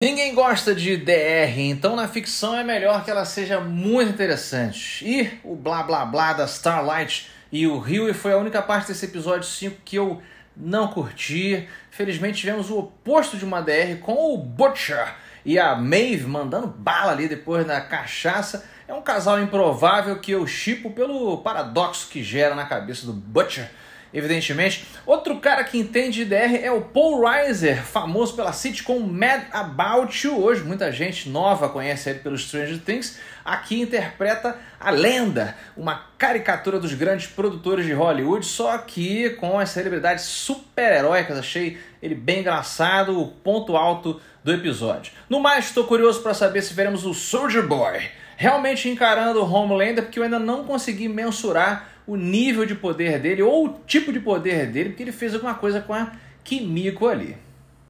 Ninguém gosta de DR, então na ficção é melhor que ela seja muito interessante. E o blá blá blá da Starlight e o Rio foi a única parte desse episódio 5 que eu não curti. Felizmente tivemos o oposto de uma DR com o Butcher e a Maeve mandando bala ali depois na cachaça. É um casal improvável que eu chipo pelo paradoxo que gera na cabeça do Butcher evidentemente. Outro cara que entende IDR DR é o Paul Reiser, famoso pela sitcom Mad About You. Hoje muita gente nova conhece ele pelo Stranger Things. Aqui interpreta a lenda, uma caricatura dos grandes produtores de Hollywood, só que com as celebridades super-heróicas. Achei ele bem engraçado, o ponto alto do episódio. No mais, estou curioso para saber se veremos o Soldier Boy realmente encarando o Homelander, porque eu ainda não consegui mensurar o nível de poder dele ou o tipo de poder dele, porque ele fez alguma coisa com a Kimiko ali.